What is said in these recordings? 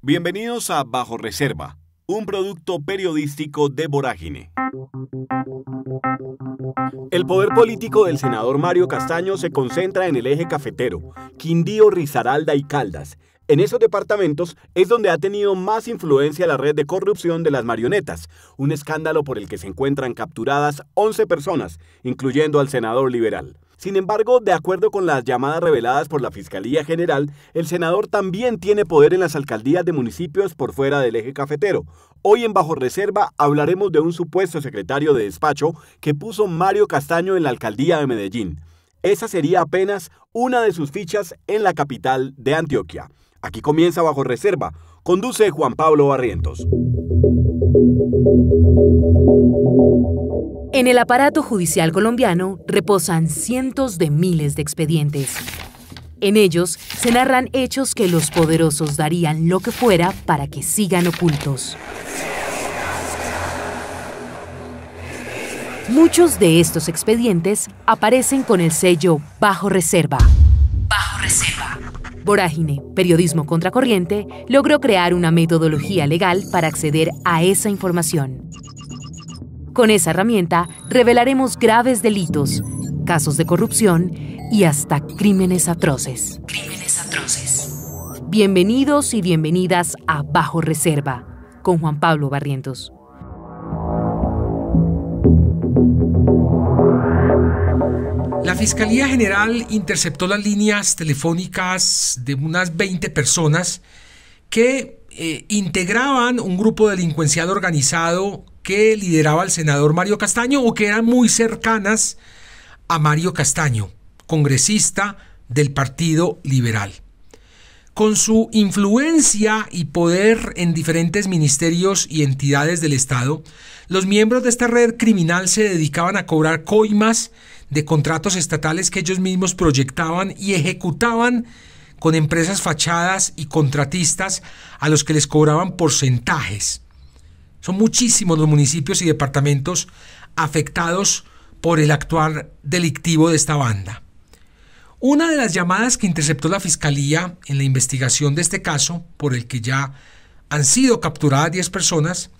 Bienvenidos a Bajo Reserva, un producto periodístico de Vorágine. El poder político del senador Mario Castaño se concentra en el eje cafetero, Quindío, Rizaralda y Caldas. En esos departamentos es donde ha tenido más influencia la red de corrupción de las marionetas, un escándalo por el que se encuentran capturadas 11 personas, incluyendo al senador liberal. Sin embargo, de acuerdo con las llamadas reveladas por la Fiscalía General, el senador también tiene poder en las alcaldías de municipios por fuera del eje cafetero. Hoy en Bajo Reserva hablaremos de un supuesto secretario de despacho que puso Mario Castaño en la alcaldía de Medellín. Esa sería apenas una de sus fichas en la capital de Antioquia. Aquí comienza Bajo Reserva. Conduce Juan Pablo Barrientos. En el aparato judicial colombiano reposan cientos de miles de expedientes. En ellos se narran hechos que los poderosos darían lo que fuera para que sigan ocultos. Muchos de estos expedientes aparecen con el sello Bajo Reserva. Bajo Reserva. Vorágine, Periodismo Contracorriente, logró crear una metodología legal para acceder a esa información. Con esa herramienta revelaremos graves delitos, casos de corrupción y hasta crímenes atroces. Bienvenidos y bienvenidas a Bajo Reserva con Juan Pablo Barrientos. La Fiscalía General interceptó las líneas telefónicas de unas 20 personas que eh, integraban un grupo delincuencial organizado que lideraba el senador Mario Castaño o que eran muy cercanas a Mario Castaño, congresista del Partido Liberal. Con su influencia y poder en diferentes ministerios y entidades del Estado, los miembros de esta red criminal se dedicaban a cobrar coimas de contratos estatales que ellos mismos proyectaban y ejecutaban con empresas fachadas y contratistas a los que les cobraban porcentajes. Son muchísimos los municipios y departamentos afectados por el actual delictivo de esta banda. Una de las llamadas que interceptó la Fiscalía en la investigación de este caso, por el que ya han sido capturadas 10 personas,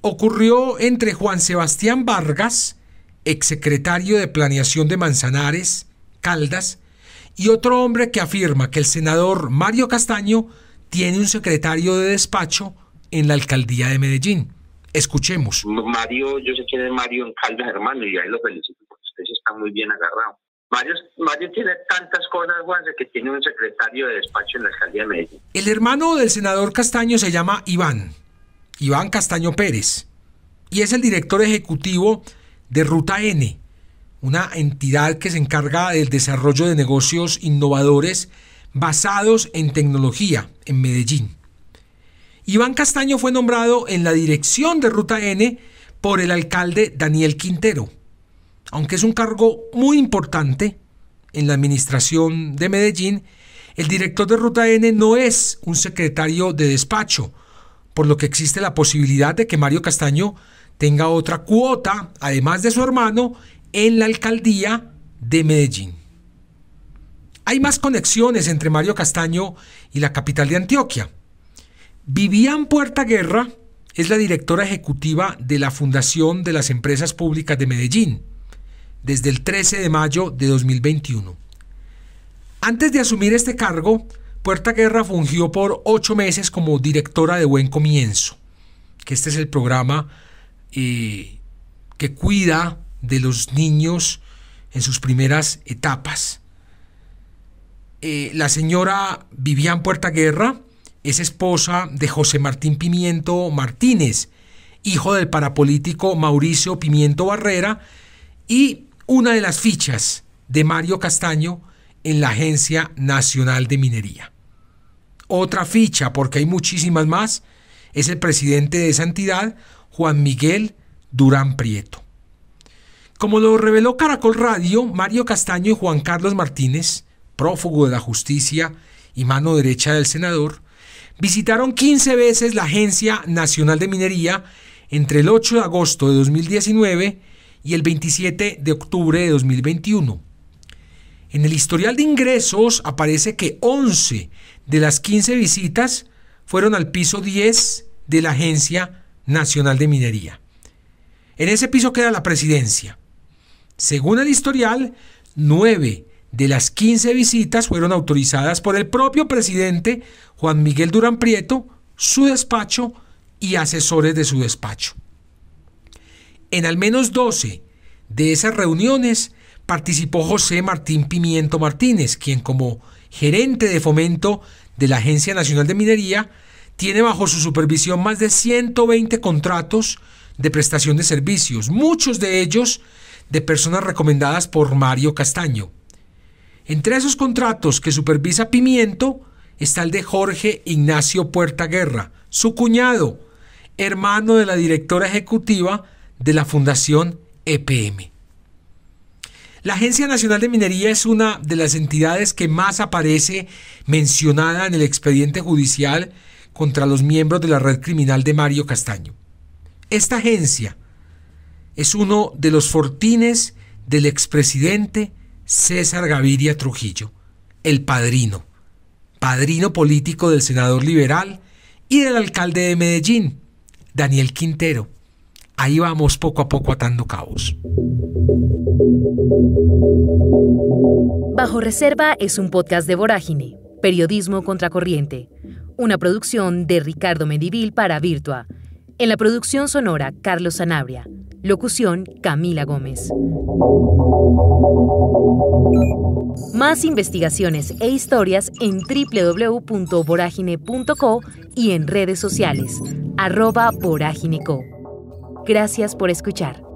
ocurrió entre Juan Sebastián Vargas, exsecretario de Planeación de Manzanares, Caldas, y otro hombre que afirma que el senador Mario Castaño tiene un secretario de despacho en la alcaldía de Medellín. Escuchemos. Mario, yo sé quién es Mario en Caldas, hermano, y ahí lo felicito porque usted está muy bien agarrado. Mario, tiene tantas cosas, Juan, que tiene un secretario de despacho en la alcaldía de Medellín. El hermano del senador Castaño se llama Iván, Iván Castaño Pérez, y es el director ejecutivo de Ruta N, una entidad que se encarga del desarrollo de negocios innovadores basados en tecnología en Medellín. Iván Castaño fue nombrado en la dirección de Ruta N por el alcalde Daniel Quintero. Aunque es un cargo muy importante en la administración de Medellín, el director de Ruta N no es un secretario de despacho, por lo que existe la posibilidad de que Mario Castaño tenga otra cuota, además de su hermano, en la alcaldía de Medellín. Hay más conexiones entre Mario Castaño y la capital de Antioquia. Vivian Puerta Guerra es la directora ejecutiva de la Fundación de las Empresas Públicas de Medellín desde el 13 de mayo de 2021. Antes de asumir este cargo, Puerta Guerra fungió por ocho meses como directora de Buen Comienzo, que este es el programa eh, que cuida de los niños en sus primeras etapas. Eh, la señora Vivian Puerta Guerra es esposa de José Martín Pimiento Martínez, hijo del parapolítico Mauricio Pimiento Barrera, y una de las fichas de Mario Castaño en la Agencia Nacional de Minería. Otra ficha, porque hay muchísimas más, es el presidente de esa entidad, Juan Miguel Durán Prieto. Como lo reveló Caracol Radio, Mario Castaño y Juan Carlos Martínez, prófugo de la justicia y mano derecha del senador, Visitaron 15 veces la Agencia Nacional de Minería entre el 8 de agosto de 2019 y el 27 de octubre de 2021. En el historial de ingresos aparece que 11 de las 15 visitas fueron al piso 10 de la Agencia Nacional de Minería. En ese piso queda la presidencia. Según el historial, 9 de las 15 visitas fueron autorizadas por el propio presidente Juan Miguel Durán Prieto, su despacho y asesores de su despacho. En al menos 12 de esas reuniones participó José Martín Pimiento Martínez, quien como gerente de fomento de la Agencia Nacional de Minería tiene bajo su supervisión más de 120 contratos de prestación de servicios, muchos de ellos de personas recomendadas por Mario Castaño. Entre esos contratos que supervisa Pimiento está el de Jorge Ignacio Puerta Guerra, su cuñado, hermano de la directora ejecutiva de la Fundación EPM. La Agencia Nacional de Minería es una de las entidades que más aparece mencionada en el expediente judicial contra los miembros de la red criminal de Mario Castaño. Esta agencia es uno de los fortines del expresidente César Gaviria Trujillo, el padrino, padrino político del senador liberal y del alcalde de Medellín, Daniel Quintero. Ahí vamos poco a poco atando cabos. Bajo Reserva es un podcast de Vorágine, Periodismo Contracorriente, una producción de Ricardo Medivil para Virtua. En la producción sonora, Carlos Sanabria. Locución Camila Gómez. Más investigaciones e historias en www.voragine.co y en redes sociales, arroba voragineco. Gracias por escuchar.